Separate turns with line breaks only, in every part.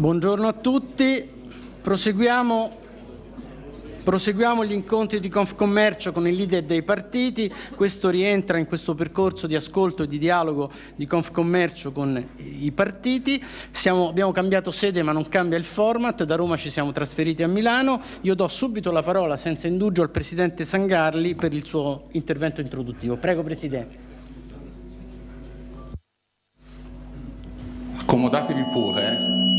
Buongiorno a tutti, proseguiamo, proseguiamo, gli incontri di Confcommercio con i leader dei partiti, questo rientra in questo percorso di ascolto e di dialogo di Confcommercio con i partiti, siamo, abbiamo cambiato sede ma non cambia il format, da Roma ci siamo trasferiti a Milano, io do subito la parola senza indugio al Presidente Sangarli per il suo intervento introduttivo. Prego Presidente.
Accomodatevi pure. Eh.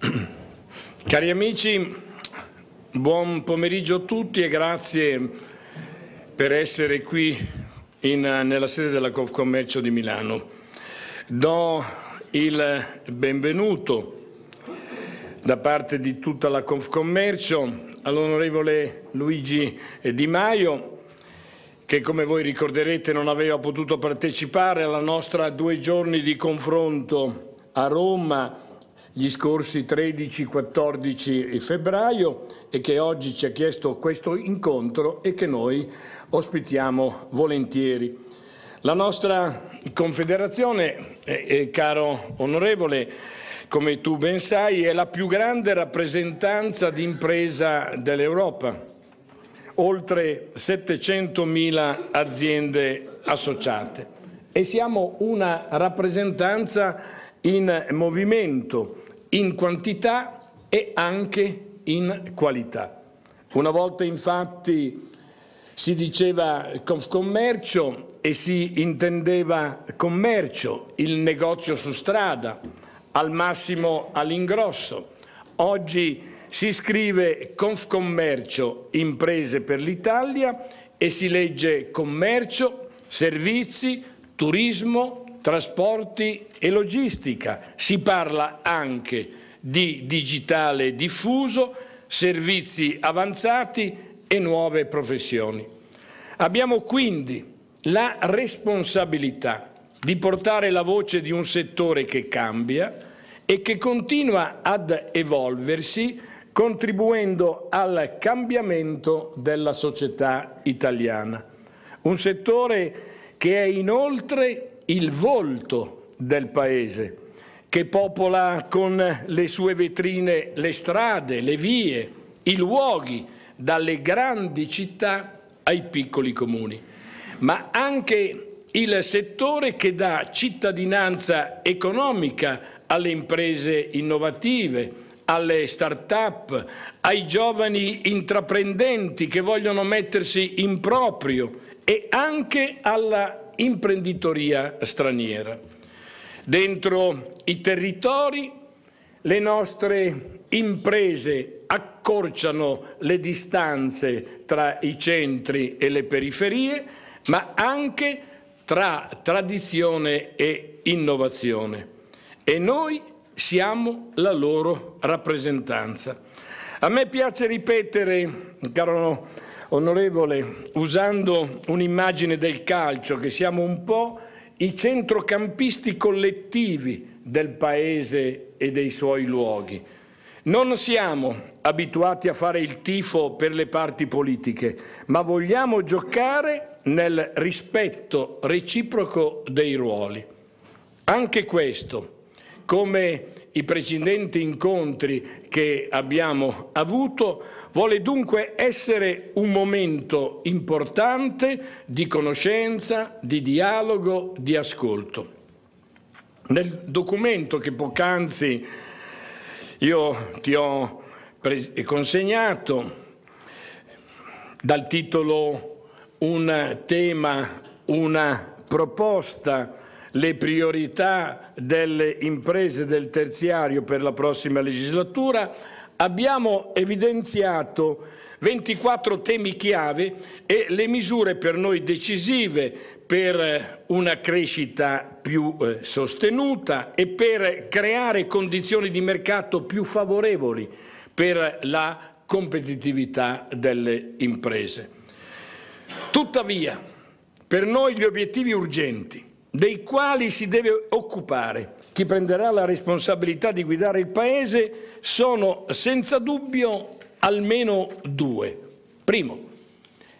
Cari amici, buon pomeriggio a tutti e grazie per essere qui in, nella sede della Confcommercio di Milano. Do il benvenuto da parte di tutta la Confcommercio all'onorevole Luigi Di Maio che come voi ricorderete non aveva potuto partecipare alla nostra due giorni di confronto a Roma gli scorsi 13-14 febbraio e che oggi ci ha chiesto questo incontro e che noi ospitiamo volentieri. La nostra Confederazione, eh, eh caro onorevole, come tu ben sai, è la più grande rappresentanza d'impresa dell'Europa, oltre 700.000 aziende associate e siamo una rappresentanza in movimento in quantità e anche in qualità. Una volta infatti si diceva Confcommercio e si intendeva commercio, il negozio su strada, al massimo all'ingrosso. Oggi si scrive Confcommercio, imprese per l'Italia e si legge commercio, servizi, turismo, trasporti e logistica, si parla anche di digitale diffuso, servizi avanzati e nuove professioni. Abbiamo quindi la responsabilità di portare la voce di un settore che cambia e che continua ad evolversi contribuendo al cambiamento della società italiana. Un settore che è inoltre il volto del paese, che popola con le sue vetrine le strade, le vie, i luoghi, dalle grandi città ai piccoli comuni, ma anche il settore che dà cittadinanza economica alle imprese innovative, alle start-up, ai giovani intraprendenti che vogliono mettersi in proprio e anche alla imprenditoria straniera. Dentro i territori le nostre imprese accorciano le distanze tra i centri e le periferie, ma anche tra tradizione e innovazione. E noi siamo la loro rappresentanza. A me piace ripetere, caro Onorevole, usando un'immagine del calcio, che siamo un po' i centrocampisti collettivi del paese e dei suoi luoghi. Non siamo abituati a fare il tifo per le parti politiche, ma vogliamo giocare nel rispetto reciproco dei ruoli. Anche questo, come i precedenti incontri che abbiamo avuto, vuole dunque essere un momento importante di conoscenza, di dialogo, di ascolto. Nel documento che poc'anzi io ti ho consegnato, dal titolo Un tema, una proposta, le priorità delle imprese del terziario per la prossima legislatura, Abbiamo evidenziato 24 temi chiave e le misure per noi decisive per eh, una crescita più eh, sostenuta e per creare condizioni di mercato più favorevoli per la competitività delle imprese. Tuttavia, per noi gli obiettivi urgenti dei quali si deve occupare chi prenderà la responsabilità di guidare il Paese, sono senza dubbio almeno due. Primo,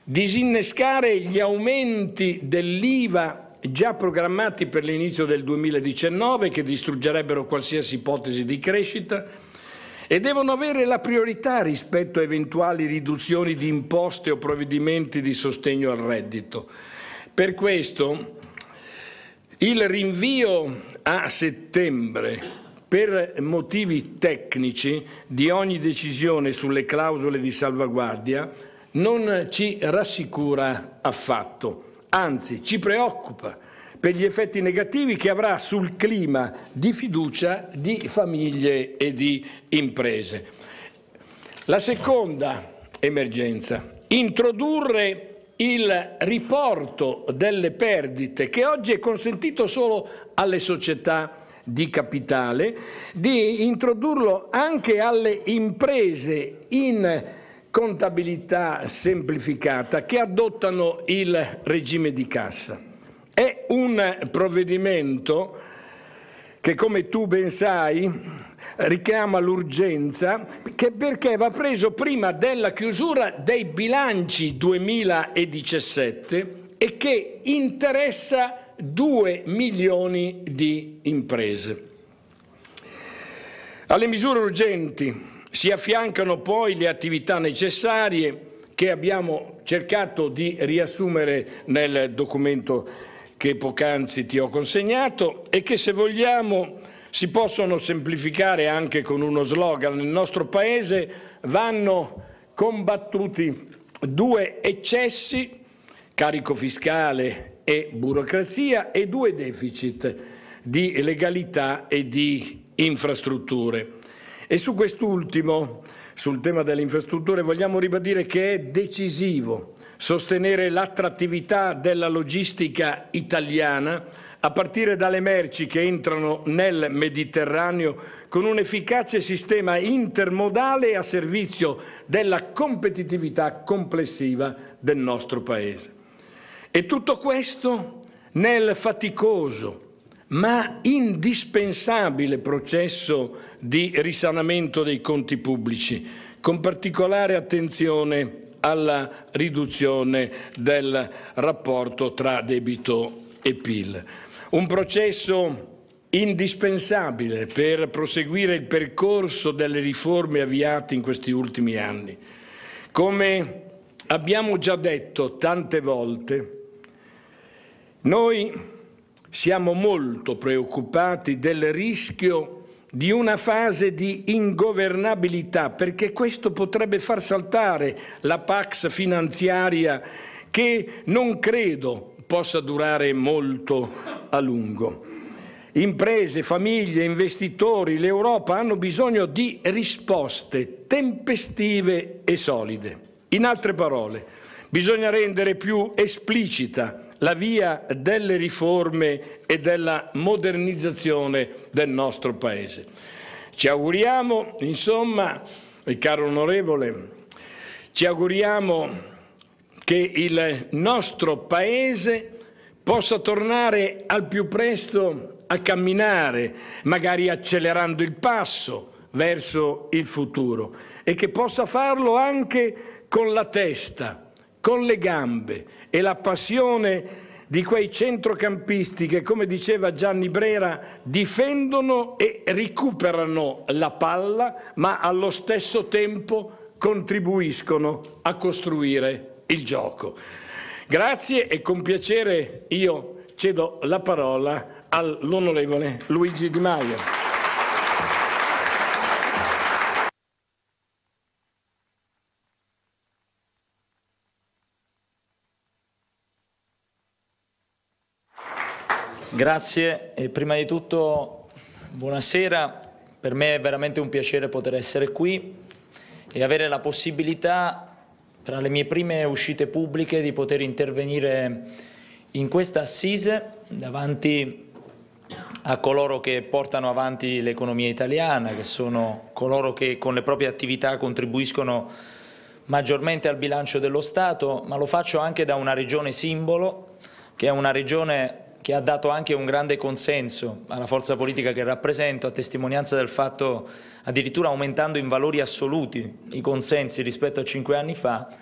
disinnescare gli aumenti dell'IVA già programmati per l'inizio del 2019 che distruggerebbero qualsiasi ipotesi di crescita e devono avere la priorità rispetto a eventuali riduzioni di imposte o provvedimenti di sostegno al reddito. Per questo il rinvio a settembre per motivi tecnici di ogni decisione sulle clausole di salvaguardia non ci rassicura affatto, anzi ci preoccupa per gli effetti negativi che avrà sul clima di fiducia di famiglie e di imprese. La seconda emergenza, introdurre il riporto delle perdite che oggi è consentito solo alle società di capitale, di introdurlo anche alle imprese in contabilità semplificata che adottano il regime di cassa. È un provvedimento che come tu ben sai richiama l'urgenza, che perché va preso prima della chiusura dei bilanci 2017 e che interessa 2 milioni di imprese. Alle misure urgenti si affiancano poi le attività necessarie che abbiamo cercato di riassumere nel documento che poc'anzi ti ho consegnato e che se vogliamo si possono semplificare anche con uno slogan. Nel nostro Paese vanno combattuti due eccessi, carico fiscale e burocrazia, e due deficit di legalità e di infrastrutture. E su quest'ultimo, sul tema delle infrastrutture, vogliamo ribadire che è decisivo sostenere l'attrattività della logistica italiana a partire dalle merci che entrano nel Mediterraneo con un efficace sistema intermodale a servizio della competitività complessiva del nostro Paese. E tutto questo nel faticoso ma indispensabile processo di risanamento dei conti pubblici, con particolare attenzione alla riduzione del rapporto tra debito e PIL. Un processo indispensabile per proseguire il percorso delle riforme avviate in questi ultimi anni. Come abbiamo già detto tante volte, noi siamo molto preoccupati del rischio di una fase di ingovernabilità, perché questo potrebbe far saltare la Pax finanziaria che non credo possa durare molto a lungo. Imprese, famiglie, investitori, l'Europa hanno bisogno di risposte tempestive e solide. In altre parole, bisogna rendere più esplicita la via delle riforme e della modernizzazione del nostro Paese. Ci auguriamo, insomma, eh, caro onorevole, ci auguriamo che il nostro Paese possa tornare al più presto a camminare, magari accelerando il passo verso il futuro e che possa farlo anche con la testa con le gambe e la passione di quei centrocampisti che, come diceva Gianni Brera, difendono e recuperano la palla, ma allo stesso tempo contribuiscono a costruire il gioco. Grazie e con piacere io cedo la parola all'onorevole Luigi Di Maio.
Grazie e prima di tutto buonasera. Per me è veramente un piacere poter essere qui e avere la possibilità, tra le mie prime uscite pubbliche, di poter intervenire in questa assise davanti a coloro che portano avanti l'economia italiana, che sono coloro che con le proprie attività contribuiscono maggiormente al bilancio dello Stato, ma lo faccio anche da una regione simbolo, che è una regione che ha dato anche un grande consenso alla forza politica che rappresento, a testimonianza del fatto, addirittura aumentando in valori assoluti i consensi rispetto a cinque anni fa, a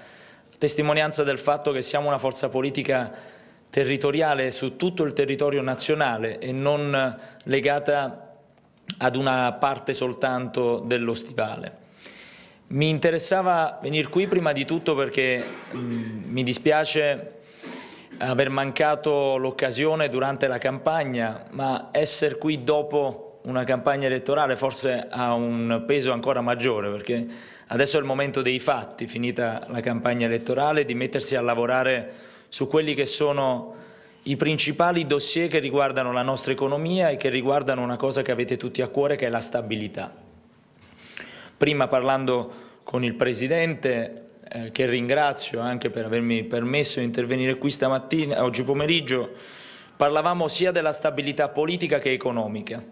testimonianza del fatto che siamo una forza politica territoriale su tutto il territorio nazionale e non legata ad una parte soltanto dello stivale. Mi interessava venire qui prima di tutto perché mh, mi dispiace aver mancato l'occasione durante la campagna, ma essere qui dopo una campagna elettorale forse ha un peso ancora maggiore, perché adesso è il momento dei fatti, finita la campagna elettorale, di mettersi a lavorare su quelli che sono i principali dossier che riguardano la nostra economia e che riguardano una cosa che avete tutti a cuore, che è la stabilità. Prima parlando con il Presidente eh, che ringrazio anche per avermi permesso di intervenire qui stamattina, oggi pomeriggio, parlavamo sia della stabilità politica che economica.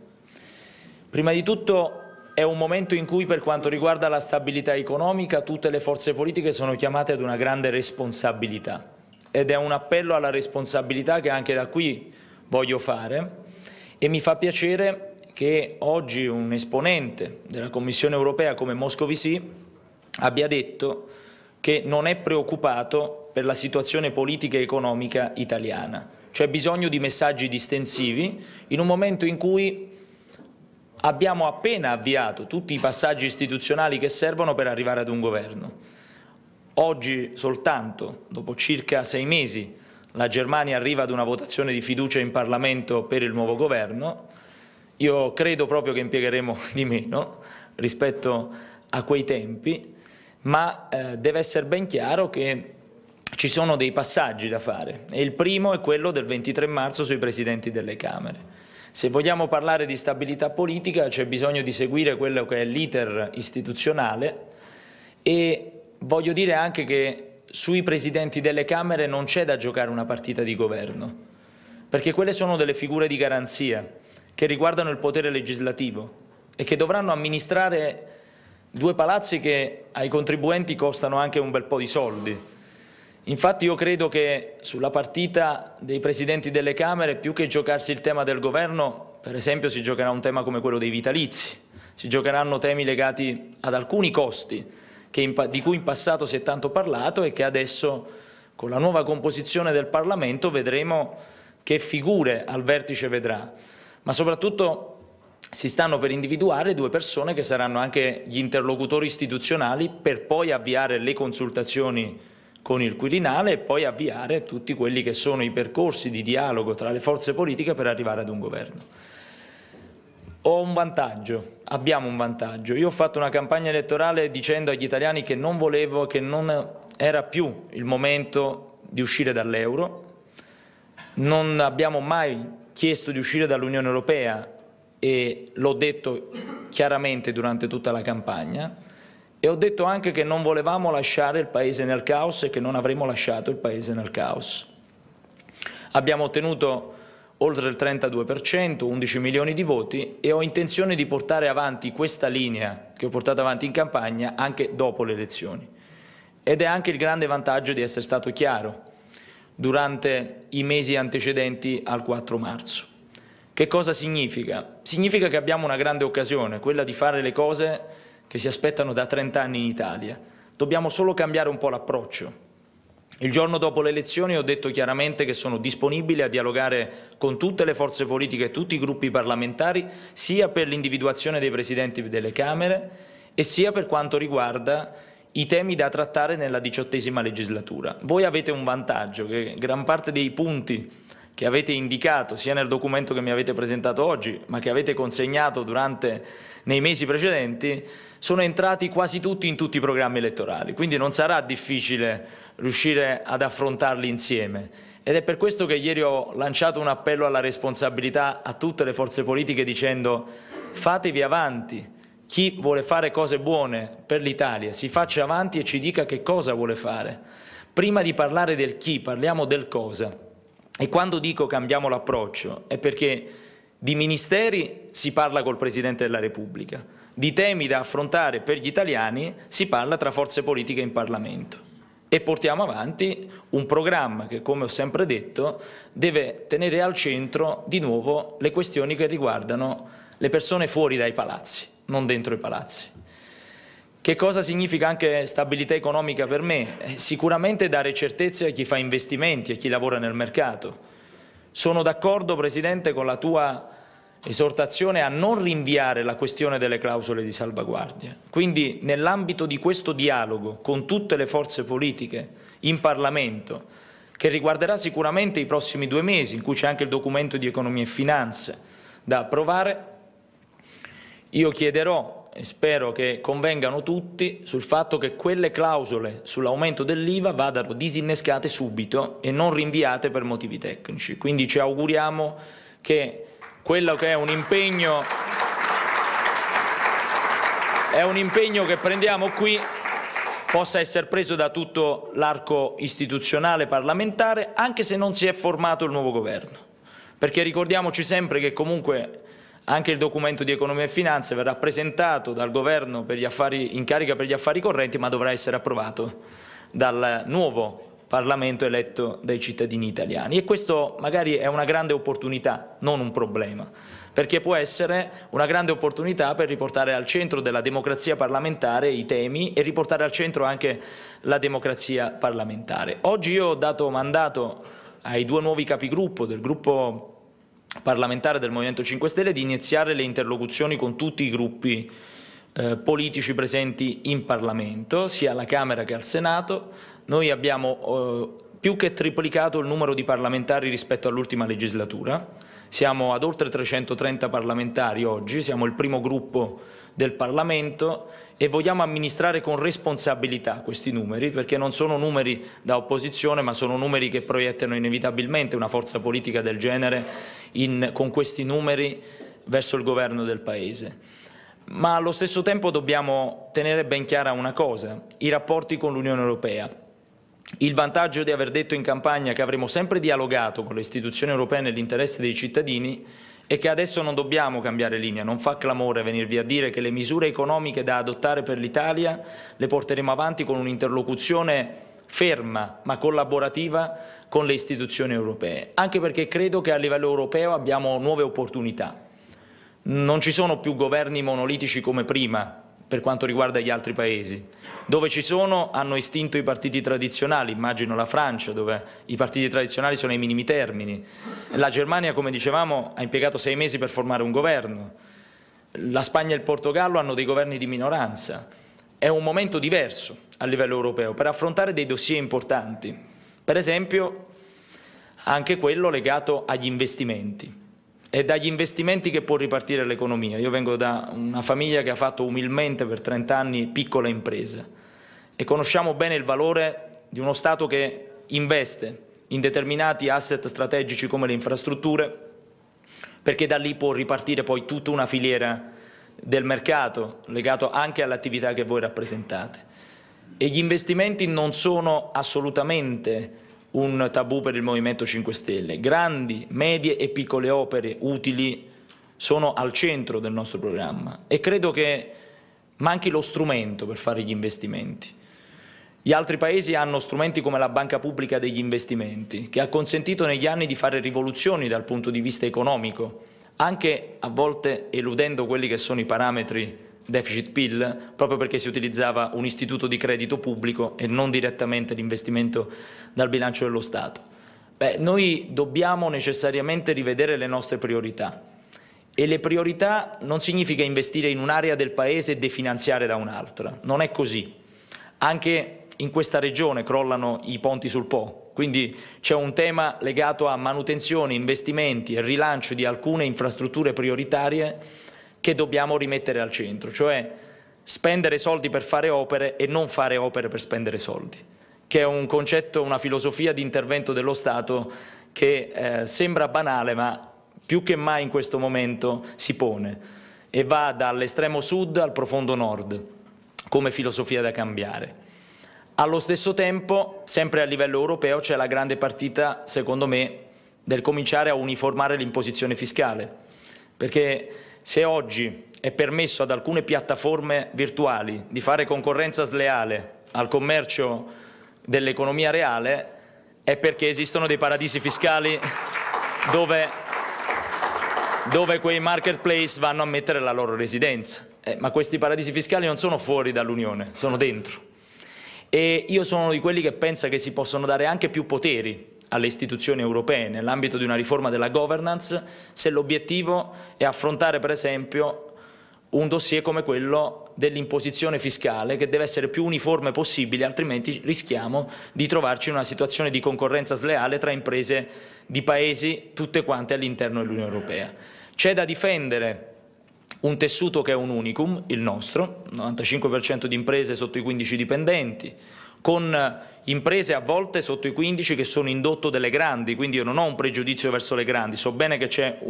Prima di tutto è un momento in cui per quanto riguarda la stabilità economica tutte le forze politiche sono chiamate ad una grande responsabilità ed è un appello alla responsabilità che anche da qui voglio fare e mi fa piacere che oggi un esponente della Commissione europea come Moscovici abbia detto che non è preoccupato per la situazione politica e economica italiana. C'è bisogno di messaggi distensivi in un momento in cui abbiamo appena avviato tutti i passaggi istituzionali che servono per arrivare ad un governo. Oggi soltanto, dopo circa sei mesi, la Germania arriva ad una votazione di fiducia in Parlamento per il nuovo governo. Io credo proprio che impiegheremo di meno rispetto a quei tempi ma eh, deve essere ben chiaro che ci sono dei passaggi da fare e il primo è quello del 23 marzo sui presidenti delle Camere. Se vogliamo parlare di stabilità politica c'è bisogno di seguire quello che è l'iter istituzionale e voglio dire anche che sui presidenti delle Camere non c'è da giocare una partita di governo, perché quelle sono delle figure di garanzia che riguardano il potere legislativo e che dovranno amministrare Due palazzi che ai contribuenti costano anche un bel po' di soldi. Infatti io credo che sulla partita dei presidenti delle Camere, più che giocarsi il tema del governo, per esempio si giocherà un tema come quello dei vitalizi, si giocheranno temi legati ad alcuni costi in, di cui in passato si è tanto parlato e che adesso con la nuova composizione del Parlamento vedremo che figure al vertice vedrà. Ma soprattutto si stanno per individuare due persone che saranno anche gli interlocutori istituzionali per poi avviare le consultazioni con il Quirinale e poi avviare tutti quelli che sono i percorsi di dialogo tra le forze politiche per arrivare ad un governo. Ho un vantaggio, abbiamo un vantaggio. Io ho fatto una campagna elettorale dicendo agli italiani che non volevo, che non era più il momento di uscire dall'euro. Non abbiamo mai chiesto di uscire dall'Unione Europea e l'ho detto chiaramente durante tutta la campagna e ho detto anche che non volevamo lasciare il Paese nel caos e che non avremmo lasciato il Paese nel caos. Abbiamo ottenuto oltre il 32%, 11 milioni di voti e ho intenzione di portare avanti questa linea che ho portato avanti in campagna anche dopo le elezioni. Ed è anche il grande vantaggio di essere stato chiaro durante i mesi antecedenti al 4 marzo. Che cosa significa? Significa che abbiamo una grande occasione, quella di fare le cose che si aspettano da 30 anni in Italia. Dobbiamo solo cambiare un po' l'approccio. Il giorno dopo le elezioni ho detto chiaramente che sono disponibile a dialogare con tutte le forze politiche e tutti i gruppi parlamentari, sia per l'individuazione dei presidenti delle Camere e sia per quanto riguarda i temi da trattare nella diciottesima legislatura. Voi avete un vantaggio che gran parte dei punti che avete indicato sia nel documento che mi avete presentato oggi, ma che avete consegnato durante, nei mesi precedenti, sono entrati quasi tutti in tutti i programmi elettorali, quindi non sarà difficile riuscire ad affrontarli insieme. Ed è per questo che ieri ho lanciato un appello alla responsabilità a tutte le forze politiche dicendo fatevi avanti, chi vuole fare cose buone per l'Italia si faccia avanti e ci dica che cosa vuole fare. Prima di parlare del chi, parliamo del cosa e quando dico cambiamo l'approccio è perché di ministeri si parla col Presidente della Repubblica, di temi da affrontare per gli italiani si parla tra forze politiche in Parlamento e portiamo avanti un programma che, come ho sempre detto, deve tenere al centro di nuovo le questioni che riguardano le persone fuori dai palazzi, non dentro i palazzi. Che cosa significa anche stabilità economica per me? Eh, sicuramente dare certezze a chi fa investimenti e chi lavora nel mercato. Sono d'accordo, Presidente, con la tua esortazione a non rinviare la questione delle clausole di salvaguardia. Quindi nell'ambito di questo dialogo con tutte le forze politiche in Parlamento, che riguarderà sicuramente i prossimi due mesi, in cui c'è anche il documento di economia e finanze da approvare, io chiederò spero che convengano tutti sul fatto che quelle clausole sull'aumento dell'IVA vadano disinnescate subito e non rinviate per motivi tecnici. Quindi ci auguriamo che quello che è un impegno, è un impegno che prendiamo qui possa essere preso da tutto l'arco istituzionale parlamentare anche se non si è formato il nuovo governo. Perché ricordiamoci sempre che comunque anche il documento di economia e finanze verrà presentato dal Governo affari, in carica per gli affari correnti ma dovrà essere approvato dal nuovo Parlamento eletto dai cittadini italiani e questo magari è una grande opportunità, non un problema, perché può essere una grande opportunità per riportare al centro della democrazia parlamentare i temi e riportare al centro anche la democrazia parlamentare. Oggi io ho dato mandato ai due nuovi capigruppo del gruppo parlamentare del Movimento 5 Stelle di iniziare le interlocuzioni con tutti i gruppi eh, politici presenti in Parlamento, sia alla Camera che al Senato. Noi abbiamo eh, più che triplicato il numero di parlamentari rispetto all'ultima legislatura siamo ad oltre 330 parlamentari oggi, siamo il primo gruppo del Parlamento e vogliamo amministrare con responsabilità questi numeri perché non sono numeri da opposizione ma sono numeri che proiettano inevitabilmente una forza politica del genere in, con questi numeri verso il governo del Paese. Ma allo stesso tempo dobbiamo tenere ben chiara una cosa, i rapporti con l'Unione Europea. Il vantaggio di aver detto in campagna che avremo sempre dialogato con le istituzioni europee nell'interesse dei cittadini è che adesso non dobbiamo cambiare linea, non fa clamore venirvi a dire che le misure economiche da adottare per l'Italia le porteremo avanti con un'interlocuzione ferma ma collaborativa con le istituzioni europee, anche perché credo che a livello europeo abbiamo nuove opportunità. Non ci sono più governi monolitici come prima, per quanto riguarda gli altri paesi. Dove ci sono hanno estinto i partiti tradizionali, immagino la Francia dove i partiti tradizionali sono ai minimi termini. La Germania, come dicevamo, ha impiegato sei mesi per formare un governo. La Spagna e il Portogallo hanno dei governi di minoranza. È un momento diverso a livello europeo per affrontare dei dossier importanti, per esempio anche quello legato agli investimenti è dagli investimenti che può ripartire l'economia. Io vengo da una famiglia che ha fatto umilmente per 30 anni piccole imprese e conosciamo bene il valore di uno Stato che investe in determinati asset strategici come le infrastrutture, perché da lì può ripartire poi tutta una filiera del mercato legato anche all'attività che voi rappresentate. E gli investimenti non sono assolutamente un tabù per il Movimento 5 Stelle. Grandi, medie e piccole opere utili sono al centro del nostro programma e credo che manchi lo strumento per fare gli investimenti. Gli altri paesi hanno strumenti come la banca pubblica degli investimenti, che ha consentito negli anni di fare rivoluzioni dal punto di vista economico, anche a volte eludendo quelli che sono i parametri deficit PIL proprio perché si utilizzava un istituto di credito pubblico e non direttamente l'investimento dal bilancio dello Stato. Beh, noi dobbiamo necessariamente rivedere le nostre priorità e le priorità non significa investire in un'area del Paese e definanziare da un'altra, non è così. Anche in questa regione crollano i ponti sul Po, quindi c'è un tema legato a manutenzione, investimenti e rilancio di alcune infrastrutture prioritarie che dobbiamo rimettere al centro, cioè spendere soldi per fare opere e non fare opere per spendere soldi, che è un concetto, una filosofia di intervento dello Stato che eh, sembra banale ma più che mai in questo momento si pone e va dall'estremo sud al profondo nord come filosofia da cambiare. Allo stesso tempo, sempre a livello europeo, c'è la grande partita, secondo me, del cominciare a uniformare l'imposizione fiscale, perché se oggi è permesso ad alcune piattaforme virtuali di fare concorrenza sleale al commercio dell'economia reale, è perché esistono dei paradisi fiscali dove, dove quei marketplace vanno a mettere la loro residenza. Eh, ma questi paradisi fiscali non sono fuori dall'Unione, sono dentro. E io sono di quelli che pensa che si possono dare anche più poteri alle istituzioni europee nell'ambito di una riforma della governance se l'obiettivo è affrontare per esempio un dossier come quello dell'imposizione fiscale che deve essere più uniforme possibile, altrimenti rischiamo di trovarci in una situazione di concorrenza sleale tra imprese di paesi tutte quante all'interno dell'Unione Europea. C'è da difendere un tessuto che è un unicum, il nostro, 95% di imprese sotto i 15 dipendenti, con imprese a volte sotto i 15 che sono indotto delle grandi, quindi io non ho un pregiudizio verso le grandi, so bene che c'è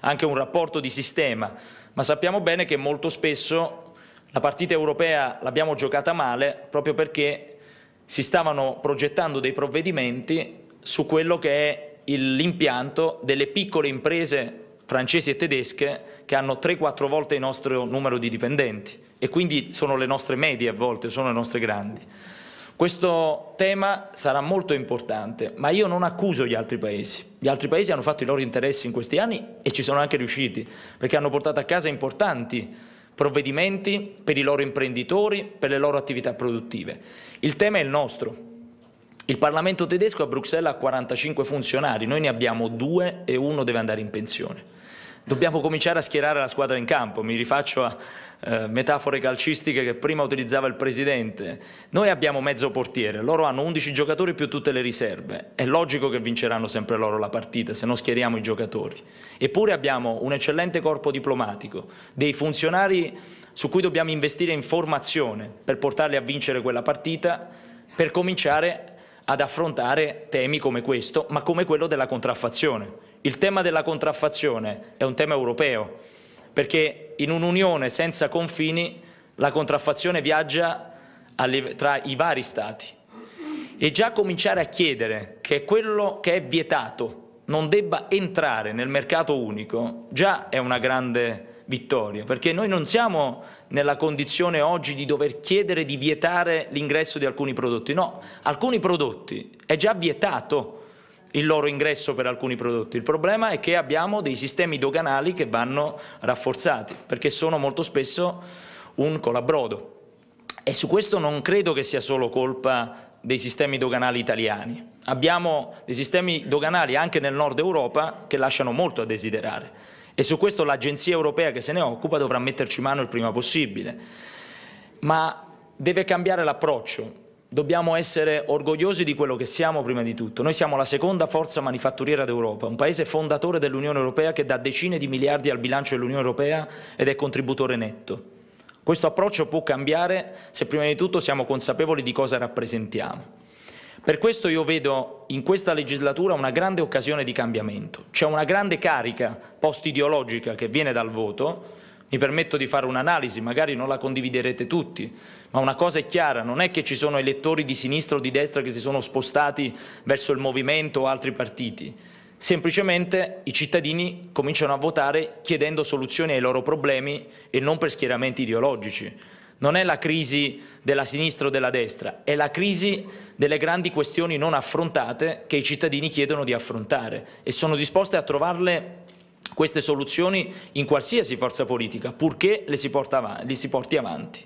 anche un rapporto di sistema, ma sappiamo bene che molto spesso la partita europea l'abbiamo giocata male proprio perché si stavano progettando dei provvedimenti su quello che è l'impianto delle piccole imprese francesi e tedesche che hanno 3-4 volte il nostro numero di dipendenti e quindi sono le nostre medie a volte, sono le nostre grandi. Questo tema sarà molto importante, ma io non accuso gli altri paesi. Gli altri paesi hanno fatto i loro interessi in questi anni e ci sono anche riusciti, perché hanno portato a casa importanti provvedimenti per i loro imprenditori, per le loro attività produttive. Il tema è il nostro. Il Parlamento tedesco a Bruxelles ha 45 funzionari, noi ne abbiamo due e uno deve andare in pensione dobbiamo cominciare a schierare la squadra in campo, mi rifaccio a eh, metafore calcistiche che prima utilizzava il presidente. Noi abbiamo mezzo portiere, loro hanno 11 giocatori più tutte le riserve, è logico che vinceranno sempre loro la partita se non schieriamo i giocatori. Eppure abbiamo un eccellente corpo diplomatico, dei funzionari su cui dobbiamo investire in formazione per portarli a vincere quella partita, per cominciare ad affrontare temi come questo, ma come quello della contraffazione il tema della contraffazione è un tema europeo, perché in un'unione senza confini la contraffazione viaggia tra i vari stati. E già cominciare a chiedere che quello che è vietato non debba entrare nel mercato unico già è una grande vittoria, perché noi non siamo nella condizione oggi di dover chiedere di vietare l'ingresso di alcuni prodotti, no, alcuni prodotti è già vietato il loro ingresso per alcuni prodotti. Il problema è che abbiamo dei sistemi doganali che vanno rafforzati perché sono molto spesso un colabrodo. E su questo non credo che sia solo colpa dei sistemi doganali italiani. Abbiamo dei sistemi doganali anche nel nord Europa che lasciano molto a desiderare e su questo l'agenzia europea che se ne occupa dovrà metterci mano il prima possibile. Ma deve cambiare l'approccio, dobbiamo essere orgogliosi di quello che siamo prima di tutto. Noi siamo la seconda forza manifatturiera d'Europa, un paese fondatore dell'Unione Europea che dà decine di miliardi al bilancio dell'Unione Europea ed è contributore netto. Questo approccio può cambiare se prima di tutto siamo consapevoli di cosa rappresentiamo. Per questo io vedo in questa legislatura una grande occasione di cambiamento. C'è una grande carica post-ideologica che viene dal voto, mi permetto di fare un'analisi, magari non la condividerete tutti, ma una cosa è chiara, non è che ci sono elettori di sinistra o di destra che si sono spostati verso il movimento o altri partiti. Semplicemente i cittadini cominciano a votare chiedendo soluzioni ai loro problemi e non per schieramenti ideologici. Non è la crisi della sinistra o della destra, è la crisi delle grandi questioni non affrontate che i cittadini chiedono di affrontare e sono disposti a trovarle queste soluzioni in qualsiasi forza politica, purché le si, porta, le si porti avanti.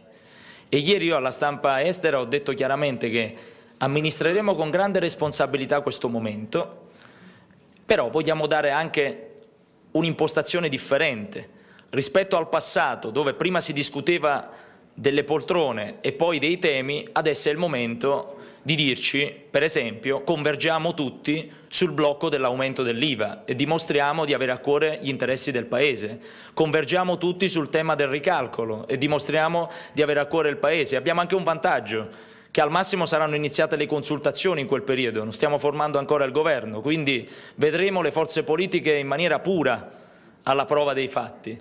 E ieri io alla stampa estera ho detto chiaramente che amministreremo con grande responsabilità questo momento, però vogliamo dare anche un'impostazione differente rispetto al passato, dove prima si discuteva delle poltrone e poi dei temi, adesso è il momento di dirci, per esempio, convergiamo tutti sul blocco dell'aumento dell'IVA e dimostriamo di avere a cuore gli interessi del Paese. Convergiamo tutti sul tema del ricalcolo e dimostriamo di avere a cuore il Paese. Abbiamo anche un vantaggio che al massimo saranno iniziate le consultazioni in quel periodo, non stiamo formando ancora il governo, quindi vedremo le forze politiche in maniera pura alla prova dei fatti.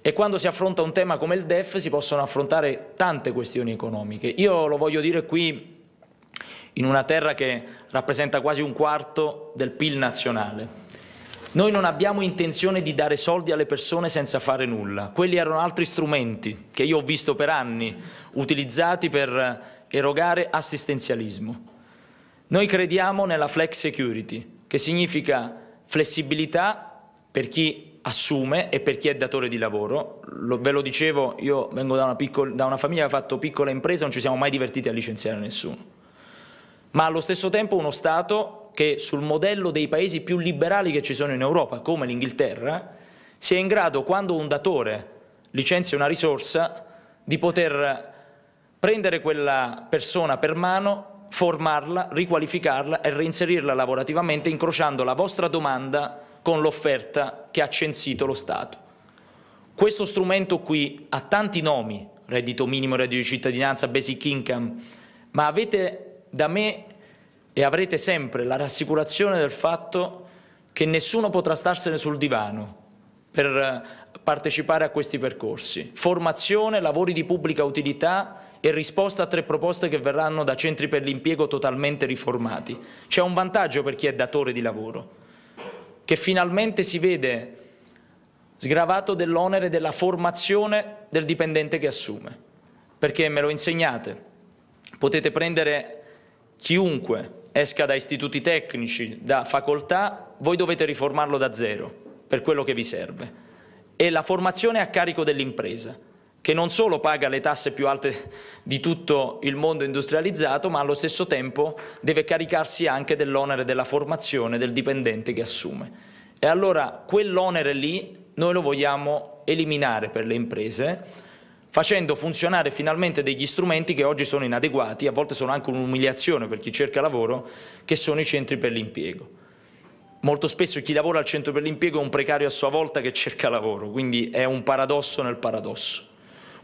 E quando si affronta un tema come il DEF si possono affrontare tante questioni economiche. Io lo voglio dire qui in una terra che rappresenta quasi un quarto del PIL nazionale. Noi non abbiamo intenzione di dare soldi alle persone senza fare nulla. Quelli erano altri strumenti che io ho visto per anni utilizzati per eh, erogare assistenzialismo. Noi crediamo nella flex security, che significa flessibilità per chi assume e per chi è datore di lavoro. Lo, ve lo dicevo, io vengo da una, piccola, da una famiglia che ha fatto piccola impresa, non ci siamo mai divertiti a licenziare nessuno ma allo stesso tempo uno Stato che sul modello dei paesi più liberali che ci sono in Europa, come l'Inghilterra, sia in grado, quando un datore licenzia una risorsa, di poter prendere quella persona per mano, formarla, riqualificarla e reinserirla lavorativamente incrociando la vostra domanda con l'offerta che ha censito lo Stato. Questo strumento qui ha tanti nomi, reddito minimo, reddito di cittadinanza, basic income, ma avete da me e avrete sempre la rassicurazione del fatto che nessuno potrà starsene sul divano per eh, partecipare a questi percorsi. Formazione, lavori di pubblica utilità e risposta a tre proposte che verranno da centri per l'impiego totalmente riformati. C'è un vantaggio per chi è datore di lavoro, che finalmente si vede sgravato dell'onere della formazione del dipendente che assume, perché me lo insegnate. Potete prendere chiunque esca da istituti tecnici, da facoltà, voi dovete riformarlo da zero per quello che vi serve. E la formazione è a carico dell'impresa, che non solo paga le tasse più alte di tutto il mondo industrializzato, ma allo stesso tempo deve caricarsi anche dell'onere della formazione del dipendente che assume. E allora quell'onere lì noi lo vogliamo eliminare per le imprese facendo funzionare finalmente degli strumenti che oggi sono inadeguati, a volte sono anche un'umiliazione per chi cerca lavoro, che sono i centri per l'impiego. Molto spesso chi lavora al centro per l'impiego è un precario a sua volta che cerca lavoro, quindi è un paradosso nel paradosso.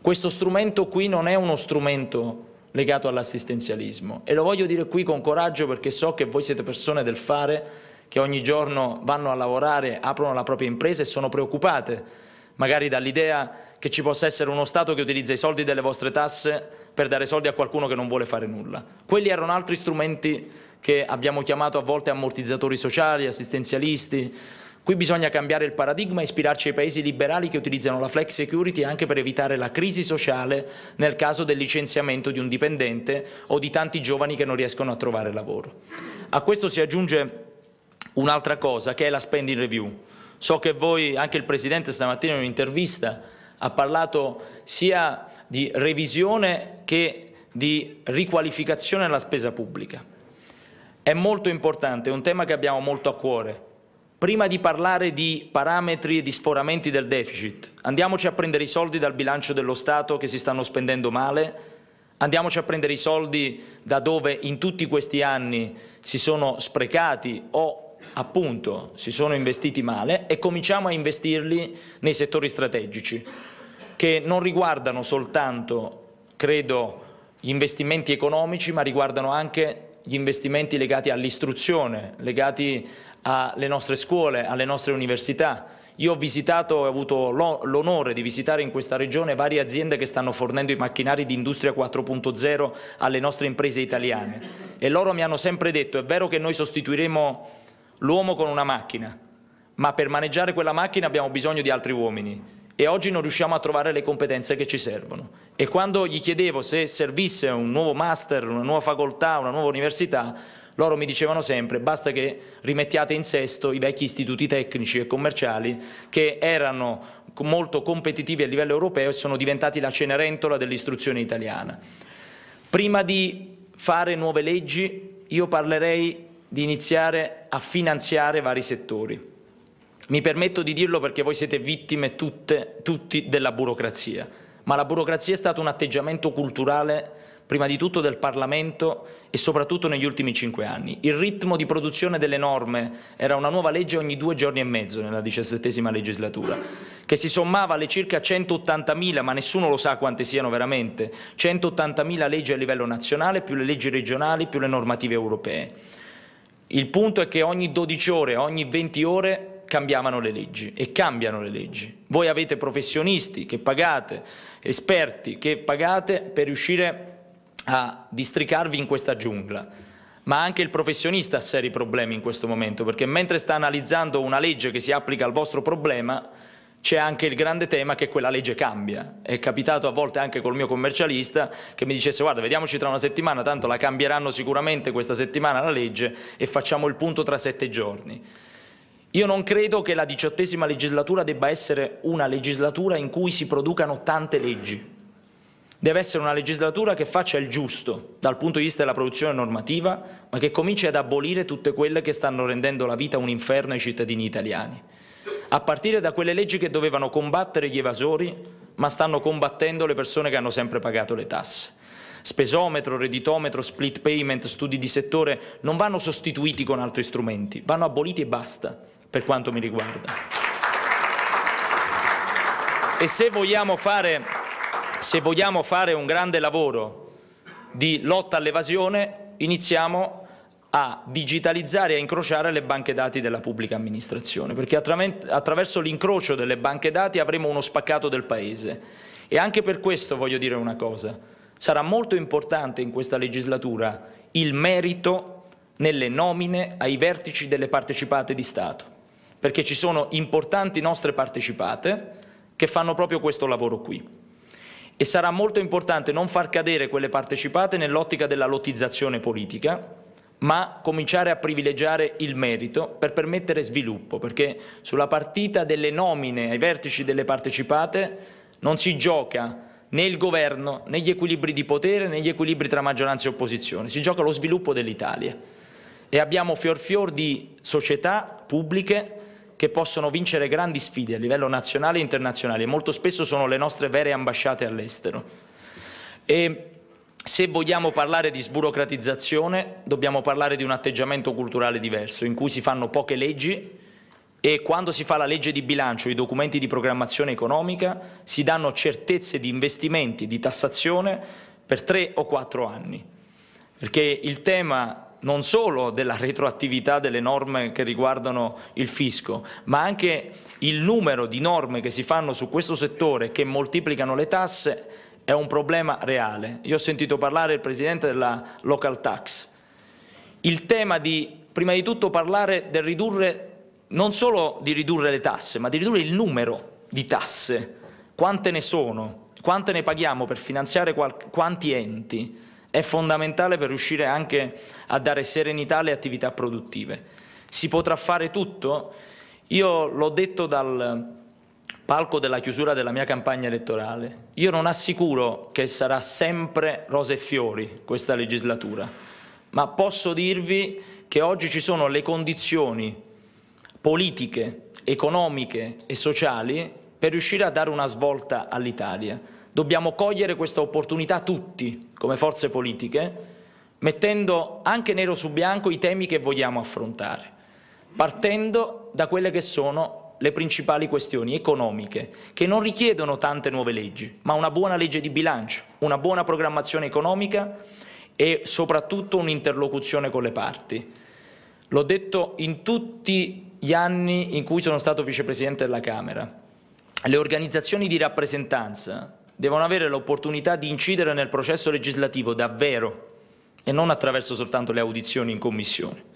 Questo strumento qui non è uno strumento legato all'assistenzialismo e lo voglio dire qui con coraggio perché so che voi siete persone del fare, che ogni giorno vanno a lavorare, aprono la propria impresa e sono preoccupate magari dall'idea che ci possa essere uno Stato che utilizza i soldi delle vostre tasse per dare soldi a qualcuno che non vuole fare nulla. Quelli erano altri strumenti che abbiamo chiamato a volte ammortizzatori sociali, assistenzialisti. Qui bisogna cambiare il paradigma e ispirarci ai paesi liberali che utilizzano la flex security anche per evitare la crisi sociale nel caso del licenziamento di un dipendente o di tanti giovani che non riescono a trovare lavoro. A questo si aggiunge un'altra cosa che è la spending review. So che voi, anche il Presidente stamattina in un'intervista, ha parlato sia di revisione che di riqualificazione della spesa pubblica. È molto importante, è un tema che abbiamo molto a cuore. Prima di parlare di parametri e di sforamenti del deficit, andiamoci a prendere i soldi dal bilancio dello Stato che si stanno spendendo male, andiamoci a prendere i soldi da dove in tutti questi anni si sono sprecati o appunto si sono investiti male e cominciamo a investirli nei settori strategici che non riguardano soltanto, credo, gli investimenti economici, ma riguardano anche gli investimenti legati all'istruzione, legati alle nostre scuole, alle nostre università. Io ho visitato ho avuto l'onore di visitare in questa regione varie aziende che stanno fornendo i macchinari di Industria 4.0 alle nostre imprese italiane e loro mi hanno sempre detto è vero che noi sostituiremo l'uomo con una macchina, ma per maneggiare quella macchina abbiamo bisogno di altri uomini e oggi non riusciamo a trovare le competenze che ci servono. E quando gli chiedevo se servisse un nuovo master, una nuova facoltà, una nuova università, loro mi dicevano sempre basta che rimettiate in sesto i vecchi istituti tecnici e commerciali che erano molto competitivi a livello europeo e sono diventati la cenerentola dell'istruzione italiana. Prima di fare nuove leggi io parlerei di iniziare a finanziare vari settori mi permetto di dirlo perché voi siete vittime tutte, tutti della burocrazia, ma la burocrazia è stato un atteggiamento culturale prima di tutto del Parlamento e soprattutto negli ultimi cinque anni. Il ritmo di produzione delle norme era una nuova legge ogni due giorni e mezzo nella diciassettesima legislatura, che si sommava alle circa 180.000, ma nessuno lo sa quante siano veramente, 180.000 leggi a livello nazionale, più le leggi regionali, più le normative europee. Il punto è che ogni 12 ore, ogni 20 ore cambiavano le leggi e cambiano le leggi. Voi avete professionisti che pagate, esperti che pagate per riuscire a districarvi in questa giungla, ma anche il professionista ha seri problemi in questo momento, perché mentre sta analizzando una legge che si applica al vostro problema, c'è anche il grande tema che quella legge cambia. È capitato a volte anche col mio commercialista che mi dicesse guarda vediamoci tra una settimana, tanto la cambieranno sicuramente questa settimana la legge e facciamo il punto tra sette giorni. Io non credo che la diciottesima legislatura debba essere una legislatura in cui si producano tante leggi. Deve essere una legislatura che faccia il giusto dal punto di vista della produzione normativa, ma che cominci ad abolire tutte quelle che stanno rendendo la vita un inferno ai cittadini italiani. A partire da quelle leggi che dovevano combattere gli evasori, ma stanno combattendo le persone che hanno sempre pagato le tasse spesometro, redditometro, split payment, studi di settore non vanno sostituiti con altri strumenti, vanno aboliti e basta per quanto mi riguarda. E se vogliamo, fare, se vogliamo fare, un grande lavoro di lotta all'evasione, iniziamo a digitalizzare e a incrociare le banche dati della pubblica amministrazione, perché attraverso l'incrocio delle banche dati avremo uno spaccato del Paese. E anche per questo voglio dire una cosa, sarà molto importante in questa legislatura il merito nelle nomine ai vertici delle partecipate di Stato perché ci sono importanti nostre partecipate che fanno proprio questo lavoro qui. E sarà molto importante non far cadere quelle partecipate nell'ottica della lottizzazione politica, ma cominciare a privilegiare il merito per permettere sviluppo, perché sulla partita delle nomine ai vertici delle partecipate non si gioca né il governo, né gli equilibri di potere, né gli equilibri tra maggioranza e opposizione, si gioca lo sviluppo dell'Italia. E abbiamo fior fior di società pubbliche che possono vincere grandi sfide a livello nazionale e internazionale, molto spesso sono le nostre vere ambasciate all'estero. se vogliamo parlare di sburocratizzazione, dobbiamo parlare di un atteggiamento culturale diverso, in cui si fanno poche leggi e quando si fa la legge di bilancio, i documenti di programmazione economica, si danno certezze di investimenti, di tassazione per tre o quattro anni. Perché il tema non solo della retroattività delle norme che riguardano il fisco, ma anche il numero di norme che si fanno su questo settore che moltiplicano le tasse è un problema reale. Io ho sentito parlare il Presidente della Local Tax. Il tema di, prima di tutto, parlare del ridurre, non solo di ridurre le tasse, ma di ridurre il numero di tasse. Quante ne sono? Quante ne paghiamo per finanziare quanti enti? è fondamentale per riuscire anche a dare serenità alle attività produttive. Si potrà fare tutto? Io l'ho detto dal palco della chiusura della mia campagna elettorale, io non assicuro che sarà sempre rose e fiori questa legislatura, ma posso dirvi che oggi ci sono le condizioni politiche, economiche e sociali per riuscire a dare una svolta all'Italia. Dobbiamo cogliere questa opportunità tutti, come forze politiche, mettendo anche nero su bianco i temi che vogliamo affrontare, partendo da quelle che sono le principali questioni economiche, che non richiedono tante nuove leggi, ma una buona legge di bilancio, una buona programmazione economica e soprattutto un'interlocuzione con le parti. L'ho detto in tutti gli anni in cui sono stato vicepresidente della Camera. Le organizzazioni di rappresentanza devono avere l'opportunità di incidere nel processo legislativo davvero e non attraverso soltanto le audizioni in commissione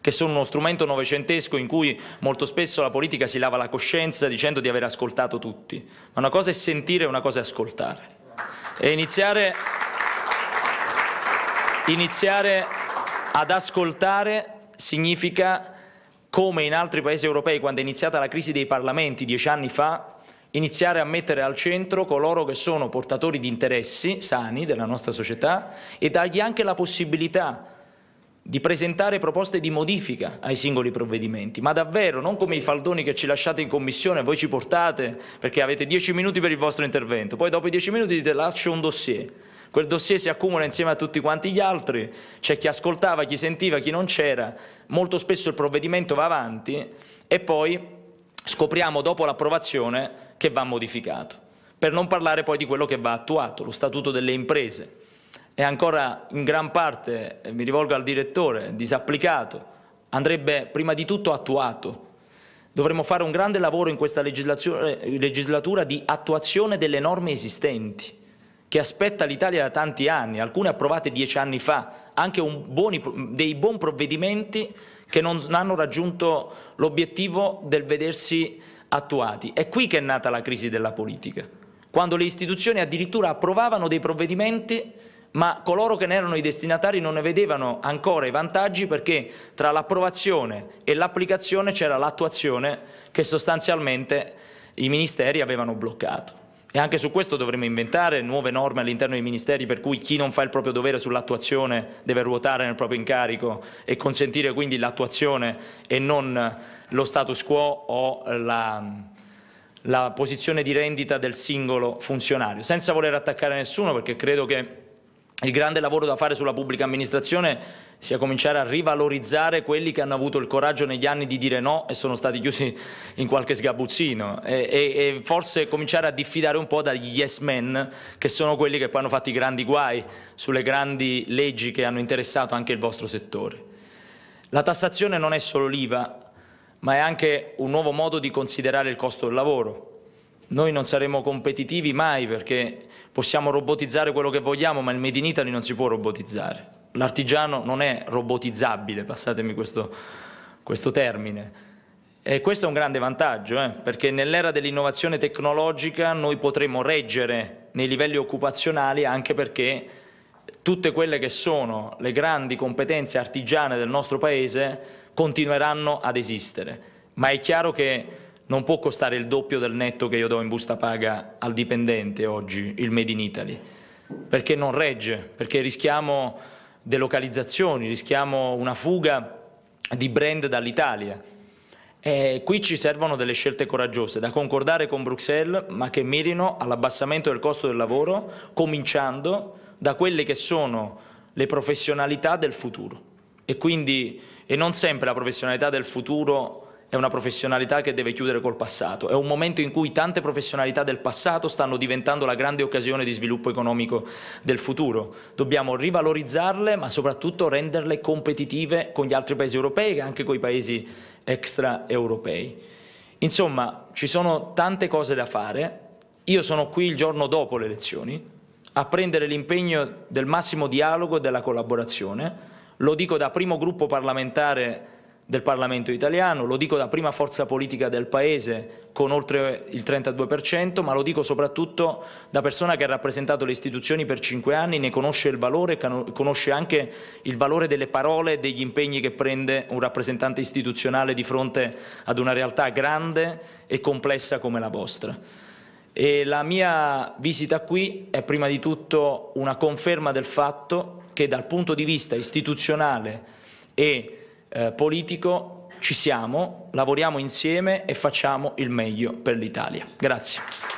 che sono uno strumento novecentesco in cui molto spesso la politica si lava la coscienza dicendo di aver ascoltato tutti. Ma una cosa è sentire e una cosa è ascoltare. E iniziare, iniziare ad ascoltare significa, come in altri paesi europei, quando è iniziata la crisi dei parlamenti dieci anni fa, iniziare a mettere al centro coloro che sono portatori di interessi sani della nostra società e dargli anche la possibilità di presentare proposte di modifica ai singoli provvedimenti, ma davvero non come i faldoni che ci lasciate in commissione, voi ci portate perché avete dieci minuti per il vostro intervento, poi dopo i dieci minuti dite lascio un dossier, quel dossier si accumula insieme a tutti quanti gli altri, c'è chi ascoltava, chi sentiva, chi non c'era, molto spesso il provvedimento va avanti e poi scopriamo dopo l'approvazione che va modificato. Per non parlare poi di quello che va attuato, lo Statuto delle imprese. È ancora in gran parte, mi rivolgo al direttore, disapplicato. Andrebbe prima di tutto attuato. Dovremmo fare un grande lavoro in questa legislatura di attuazione delle norme esistenti che aspetta l'Italia da tanti anni, alcune approvate dieci anni fa, anche buoni, dei buoni provvedimenti che non hanno raggiunto l'obiettivo del vedersi attuati. È qui che è nata la crisi della politica, quando le istituzioni addirittura approvavano dei provvedimenti ma coloro che ne erano i destinatari non ne vedevano ancora i vantaggi perché tra l'approvazione e l'applicazione c'era l'attuazione che sostanzialmente i ministeri avevano bloccato. E anche su questo dovremmo inventare nuove norme all'interno dei ministeri per cui chi non fa il proprio dovere sull'attuazione deve ruotare nel proprio incarico e consentire quindi l'attuazione e non lo status quo o la, la posizione di rendita del singolo funzionario, senza voler attaccare nessuno perché credo che il grande lavoro da fare sulla pubblica amministrazione sia cominciare a rivalorizzare quelli che hanno avuto il coraggio negli anni di dire no e sono stati chiusi in qualche sgabuzzino e, e, e forse cominciare a diffidare un po' dagli yes men che sono quelli che poi hanno fatto i grandi guai sulle grandi leggi che hanno interessato anche il vostro settore. La tassazione non è solo l'IVA ma è anche un nuovo modo di considerare il costo del lavoro noi non saremo competitivi mai perché possiamo robotizzare quello che vogliamo, ma il Made in Italy non si può robotizzare. L'artigiano non è robotizzabile, passatemi questo, questo termine. E questo è un grande vantaggio, eh, perché nell'era dell'innovazione tecnologica noi potremo reggere nei livelli occupazionali anche perché tutte quelle che sono le grandi competenze artigiane del nostro Paese continueranno ad esistere. Ma è chiaro che non può costare il doppio del netto che io do in busta paga al dipendente oggi, il Made in Italy, perché non regge, perché rischiamo delocalizzazioni, rischiamo una fuga di brand dall'Italia. E qui ci servono delle scelte coraggiose da concordare con Bruxelles, ma che mirino all'abbassamento del costo del lavoro, cominciando da quelle che sono le professionalità del futuro. E quindi, e non sempre la professionalità del futuro è una professionalità che deve chiudere col passato, è un momento in cui tante professionalità del passato stanno diventando la grande occasione di sviluppo economico del futuro. Dobbiamo rivalorizzarle ma soprattutto renderle competitive con gli altri paesi europei e anche con i paesi extraeuropei. Insomma, ci sono tante cose da fare. Io sono qui il giorno dopo le elezioni a prendere l'impegno del massimo dialogo e della collaborazione. Lo dico da primo gruppo parlamentare del Parlamento italiano, lo dico da prima forza politica del Paese con oltre il 32%, ma lo dico soprattutto da persona che ha rappresentato le istituzioni per cinque anni, ne conosce il valore, conosce anche il valore delle parole e degli impegni che prende un rappresentante istituzionale di fronte ad una realtà grande e complessa come la vostra. E la mia visita qui è prima di tutto una conferma del fatto che dal punto di vista istituzionale e eh, politico, ci siamo, lavoriamo insieme e facciamo il meglio per l'Italia. Grazie.